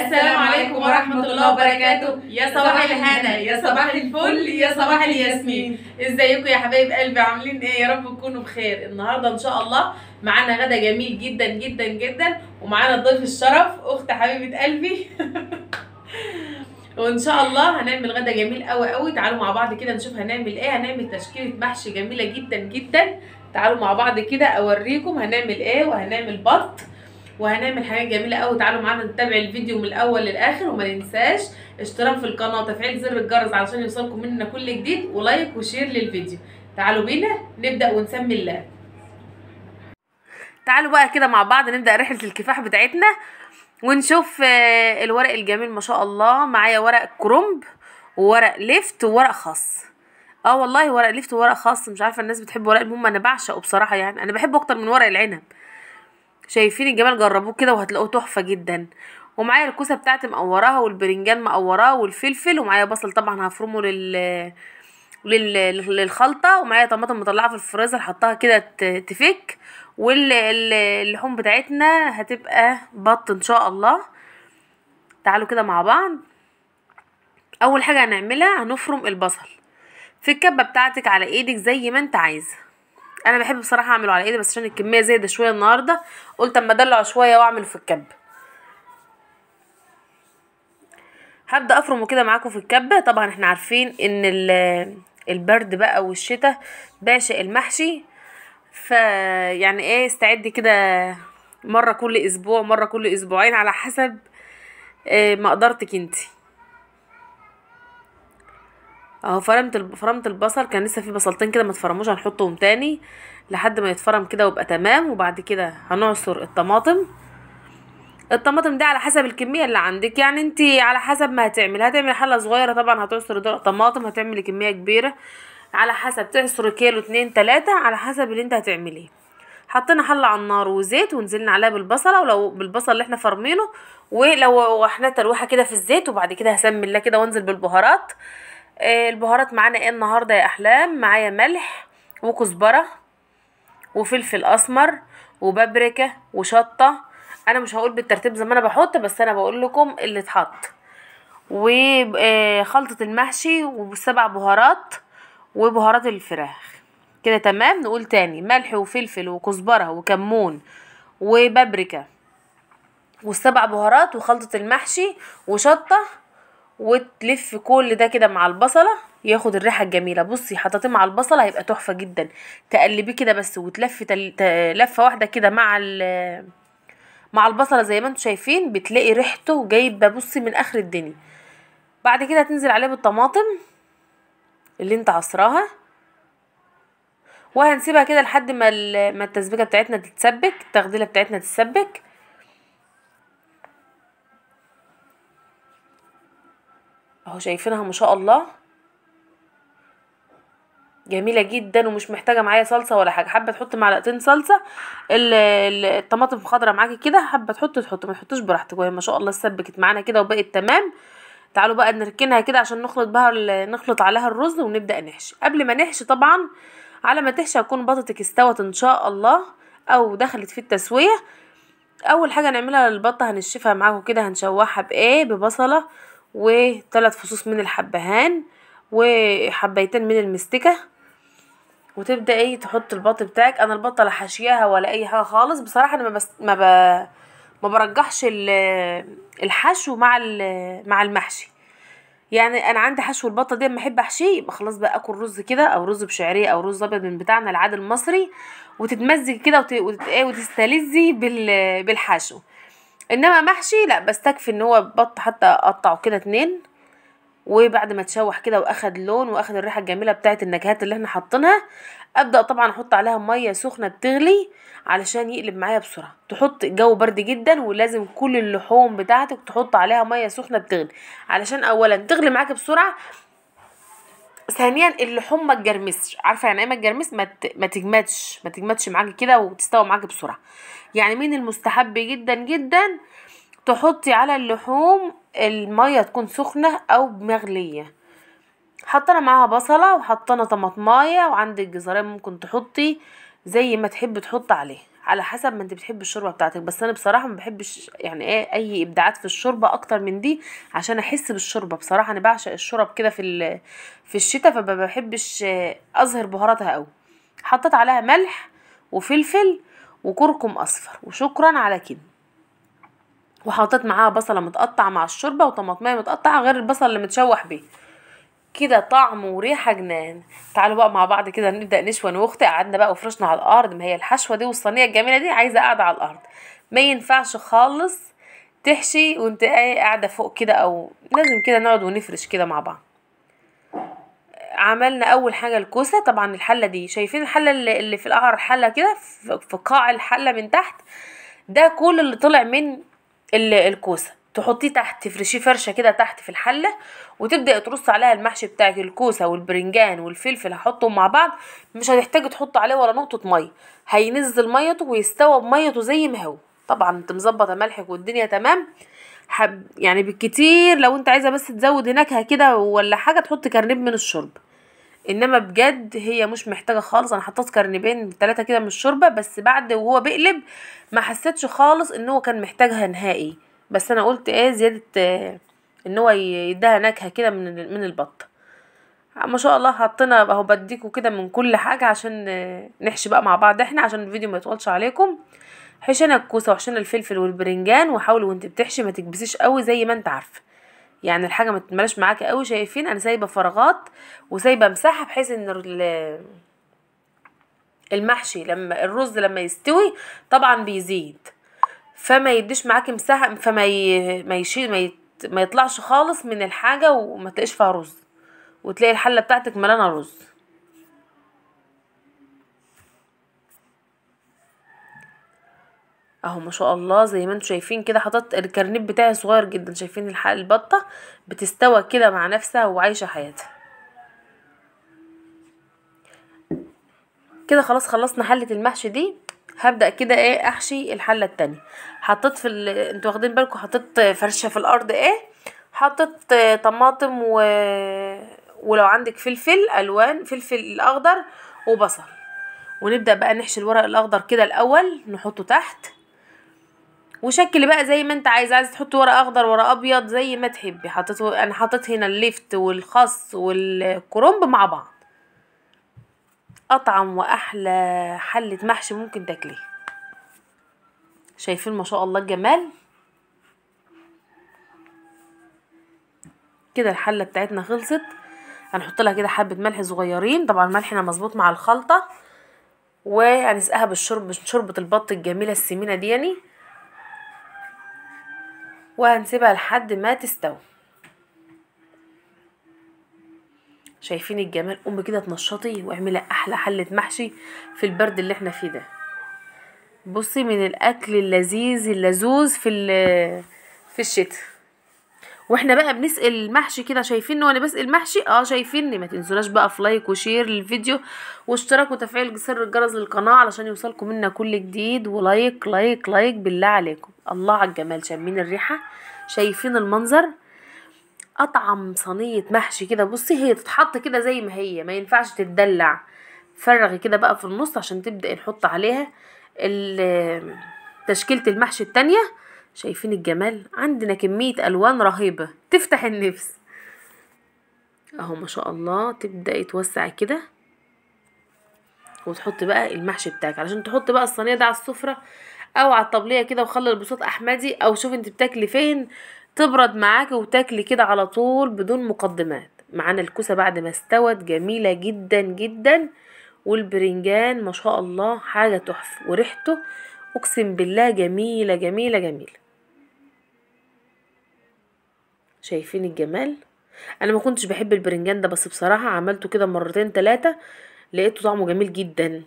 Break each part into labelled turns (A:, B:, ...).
A: السلام عليكم ورحمة الله وبركاته يا صباح الهنا يا صباح الفل يا صباح الياسمين ازيكم يا حبايب قلبي عاملين ايه يا رب تكونوا بخير النهارده ان شاء الله معانا غدا جميل جدا جدا جدا ومعانا ضيف الشرف اخت حبيبة قلبي وان شاء الله هنعمل غدا جميل قوي قوي تعالوا مع بعض كده نشوف هنعمل ايه هنعمل تشكيله محشي جميله جدا جدا تعالوا مع بعض كده اوريكم هنعمل ايه وهنعمل بط وهنعمل حاجات جميله قوي تعالوا معانا نتابع الفيديو من الاول للاخر وما ننساش اشتراك في القناه وتفعيل زر الجرس علشان يوصلكم مننا كل جديد ولايك وشير للفيديو تعالوا بينا نبدا ونسمي الله تعالوا بقى كده مع بعض نبدا رحله الكفاح بتاعتنا ونشوف آه، الورق الجميل ما شاء الله معايا ورق كرومب وورق ليفت وورق خاص اه والله ورق ليفت وورق خاص مش عارفه الناس بتحب ورق المهم انا بعشقه بصراحه يعني انا بحبه اكتر من ورق العنب شايفين الجمال جربوه كده وهتلاقوه تحفه جدا ومعايا الكوسه بتاعتي مقوراها والبرنجان مقوراه والفلفل ومعايا بصل طبعا هفرمه لل للخلطه ومعايا طماطم مطلعه في الفريزر حطها كده تفك واللحوم بتاعتنا هتبقى بط ان شاء الله تعالوا كده مع بعض اول حاجه هنعملها هنفرم البصل في الكبه بتاعتك على ايدك زي ما انت عايزه انا بحب بصراحه اعمله على ايدي بس عشان الكميه زايده شويه النهارده قلت اما ادلعه شويه واعمله في الكب هبدا افرمه كده معاكم في الكبه طبعا احنا عارفين ان البرد بقى والشتاء باشا المحشي فيعني ايه استعدي كده مره كل اسبوع مره كل اسبوعين على حسب آه، مقدرتك انتي اهو فرمت فرمت البصل كان لسه في بصلتين كده ما اتفرموش هنحطهم تاني لحد ما يتفرم كده ويبقى تمام وبعد كده هنعصر الطماطم الطماطم دي على حسب الكميه اللي عندك يعني انت على حسب ما هتعمل هتعمل حله صغيره طبعا هتعصر طماطم هتعملي كميه كبيره على حسب تعصري كيلو اتنين تلاته على حسب اللي انت هتعمليه حطينا حله على النار وزيت ونزلنا عليها بالبصله ولو بالبصل اللي احنا فرمينه ولو احنا تلوحه كده في الزيت وبعد كده هسمي الله كده وانزل بالبهارات آه، البهارات معانا ايه النهارده يا احلام معايا ملح وكزبره وفلفل اسمر وبابريكا وشطه انا مش هقول بالترتيب زي ما انا بحط بس انا بقول لكم اللي اتحط وخلطه المحشي وسبع بهارات وبهارات الفراخ كده تمام نقول تاني ملح وفلفل وكزبره وكمون وبابريكا والسبع بهارات وخلطه المحشي وشطه وتلف كل ده كده مع البصله ياخد الريحه الجميله بصي حطيتيه مع البصله هيبقى تحفه جدا تقلبيه كده بس وتلفي تل... لفه واحده كده مع ال... مع البصله زي ما انتم شايفين بتلاقي ريحته جايبه بصي من اخر الدنيا بعد كده هتنزل عليه بالطماطم اللي انت عصراها وهنسيبها كده لحد ما ما التسبيكه بتاعتنا تتسبك التخديله بتاعتنا تتسبك اهو شايفينها ما شاء الله جميلة جدا ومش محتاجة معايا صلصة ولا حاجة حابة تحط معلقتين صلصة الطماطم الخضراء معاكي كده حابة تحط تحط ما تحطوش براحتك وهي ما شاء الله سبكت معانا كده وبقت تمام تعالوا بقى نركنها كده عشان نخلط بها نخلط عليها الرز ونبدأ نحشي قبل ما نحشي طبعا على ما تحشي هتكون بطتك استوت ان شاء الله او دخلت في التسوية اول حاجة نعملها للبطة هنشفها معاكم كده هنشوحها بايه ببصلة وثلاث فصوص من الحبهان وحبيتين من المستكه وتبدا ايه تحط البط بتاعك انا البطه لا حاشياها ولا اي حاجه خالص بصراحه انا ما بس ما ب... ما برجحش الحشو مع مع المحشي يعني انا عندي حشو البطه دي اما احب احشيه يبقى خلاص بقى اكل رز كده او رز بشعريه او رز ابيض من بتاعنا العاد المصري وتتمزج كده وت... وتت... إيه، وتستلذي بال... بالحشو انما محشي لا بستكفي ان هو بط حتى اقطعه كده اتنين وبعد ما اتشوح كده واخد لون واخد الريحه الجميله بتاعه النكهات اللي احنا حاطينها ابدا طبعا احط عليها ميه سخنه بتغلي علشان يقلب معايا بسرعه تحط الجو برد جدا ولازم كل اللحوم بتاعتك تحط عليها ميه سخنه بتغلي علشان اولا تغلي معاك بسرعه ثانيا اللحوم ما تجرمسش عارفه يعني ايه ما تجرمس ما تجمدش ما تجمدش معاكي كده وتستوي معاكي بسرعه يعني من المستحب جدا جدا تحطي على اللحوم الميه تكون سخنه او مغليه حطنا معاها بصله وحطنا طماطمايه وعندك جزرين ممكن تحطي زي ما تحبي تحطي عليه على حسب ما انت بتحبي الشوربه بتاعتك بس انا بصراحه ما بحبش يعني ايه اي ابداعات في الشوربه اكتر من دي عشان احس بالشوربه بصراحه انا بعشق الشورب كده في في الشتاء فما بحبش اظهر بهاراتها قوي حطيت عليها ملح وفلفل وكركم اصفر وشكرا على كده وحطيت معاها بصله متقطعه مع الشوربه وطماطميه متقطعه غير البصل اللي متشوح بيه كده طعم وريحه جنان تعالوا بقى مع بعض كده نبدا نشوي انا واختي قعدنا بقى وفرشنا على الارض ما هي الحشوه دي والصينيه الجميله دي عايزه قاعده على الارض ما ينفعش خالص تحشي وانت قاعده فوق كده او لازم كده نقعد ونفرش كده مع بعض عملنا اول حاجه الكوسه طبعا الحله دي شايفين الحله اللي في القعر الحله كده في قاع الحله من تحت ده كل اللي طلع من الكوسه تحطيه تحت تفرشيه فرشه كده تحت في الحله وتبداي ترص عليها المحشي بتاعك الكوسه والبرنجان والفلفل هحطهم مع بعض مش هتحتاجي تحط عليه ولا نقطه ميه هينزل ميته ويستوى بميته زي ما هو طبعا انت مظبطه ملحك والدنيا تمام حب يعني بالكتير لو انت عايزه بس تزود نكهه كده ولا حاجه تحط كرنب من الشرب انما بجد هي مش محتاجه خالص انا حطيت كرنبين ثلاثه كده من الشوربه بس بعد وهو بيقلب ما حسيتش خالص ان هو كان محتاجها نهائي بس انا قلت ايه زياده ان هو يديها نكهه كده من من البط ما شاء الله حطينا اهو بديكوا كده من كل حاجه عشان نحشي بقى مع بعض احنا عشان الفيديو ما يطولش عليكم حشينا الكوسه وحشينا الفلفل والبرنجان وحاولوا وانت بتحشي ما تكبسيش قوي زي ما انت عارفه يعني الحاجه ما تتملاش معاكي قوي شايفين انا سايبه فراغات وسايبه مساحه بحيث ان المحشي لما الرز لما يستوي طبعا بيزيد فما يديش معاك مساحه فما ي... ما يشيل ما, يت... ما يطلعش خالص من الحاجه وما تلاقيش فيها رز وتلاقي الحله بتاعتك مليانه رز اهو ما شاء الله زي ما انتم شايفين كده حطيت الكرنيب بتاعي صغير جدا شايفين البطه بتستوى كده مع نفسها وعايشه حياتها كده خلاص خلصنا حله المحشي دي هبدا كده ايه احشي الحله التانية حطيت في ال... انتوا واخدين بالكم حطيت فرشه في الارض ايه حطيت طماطم و... ولو عندك فلفل الوان فلفل الاخضر وبصل ونبدا بقى نحشي الورق الاخضر كده الاول نحطه تحت وشكل بقى زي ما انت عايز عايز تحط ورق اخضر ورق ابيض زي ما تحبي حطيت انا حطيت هنا الليفت والخص والكرنب مع بعض اطعم واحلى حله محشي ممكن تاكليه شايفين ما شاء الله الجمال كده الحله بتاعتنا خلصت هنحط لها كده حبه ملح صغيرين طبعا الملح هنا مظبوط مع الخلطه وهنسقها بالشرب شوربه البط الجميله السمينه دي يعني وهنسيبها لحد ما تستوي شايفين الجمال قوم كده تنشطي واعملي احلى حله محشي في البرد اللي احنا فيه ده بصي من الاكل اللذيذ اللذوذ في في الشتاء واحنا بقى بنسقي المحشي كده شايفيني وانا بسقي المحشي اه شايفيني ما تنسوناش بقى في لايك وشير للفيديو واشتراك وتفعيل زر الجرس للقناه علشان يوصلكم منا كل جديد ولايك لايك لايك بالله عليكم الله على الجمال شامين الريحه شايفين المنظر اطعم صينيه محشي كده بصي هي تتحط كده زي ما هي ما ينفعش تتدلع فرغي كده بقى في النص عشان تبدا نحط عليها تشكيله المحشي التانية شايفين الجمال عندنا كميه الوان رهيبه تفتح النفس اهو ما شاء الله تبدا توسعي كده وتحط بقى المحشي بتاعك علشان تحط بقى الصينيه ده على السفره او على الطبليه كده وخلي البساط احمدي او شوف انت بتاكلي فين تبرد معاك وتاكلي كده على طول بدون مقدمات معانا الكوسة بعد ما استوت جميلة جدا جدا والبرنجان ما شاء الله حاجة تحفة وريحته اقسم بالله جميلة جميلة جميلة شايفين الجمال انا ما كنتش بحب البرنجان ده بس بصراحة عملته كده مرتين تلاتة لقيته طعمه جميل جدا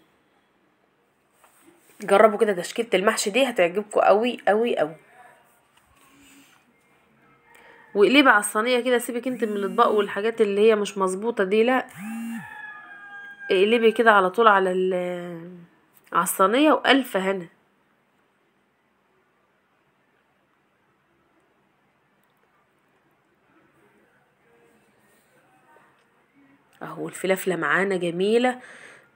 A: جربوا كده تشكيلة المحشي دي هتعجبكم قوي قوي قوي واقلبي على الصينيه كده سيبك انت من الاطباق والحاجات اللي هي مش مظبوطه دي لا اقلبي كده على طول على على الصينيه والف هنا اهو الفلافله معانا جميله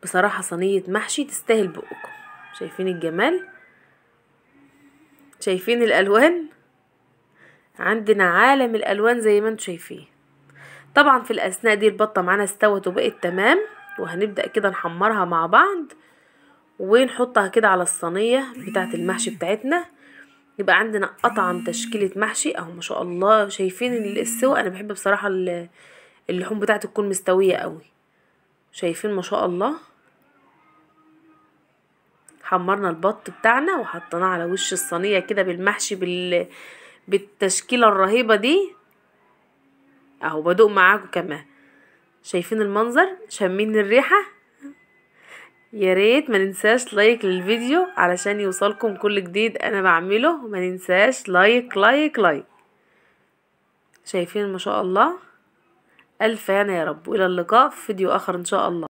A: بصراحه صينيه محشي تستاهل بقكم شايفين الجمال شايفين الالوان عندنا عالم الألوان زي ما انتوا شايفين طبعا في الأثناء دي البطة معانا استوت وبقت تمام وهنبدأ كده نحمرها مع بعض ونحطها كده على الصينية بتاعة المحشي بتاعتنا يبقى عندنا أطعم تشكيلة محشي اهو ما شاء الله شايفين السوى أنا بحب بصراحة اللحوم بتاعتي تكون مستوية قوي شايفين ما شاء الله حمرنا البط بتاعنا وحطيناه على وش الصينية كده بالمحشي بال بالتشكيلة الرهيبة دي اهو بدوق معاكم كمان شايفين المنظر شامين الريحة يا ريت ما ننساش لايك للفيديو علشان يوصلكم كل جديد انا بعمله ما ننساش لايك لايك لايك شايفين ما شاء الله الف هنا يا رب والى اللقاء في فيديو اخر ان شاء الله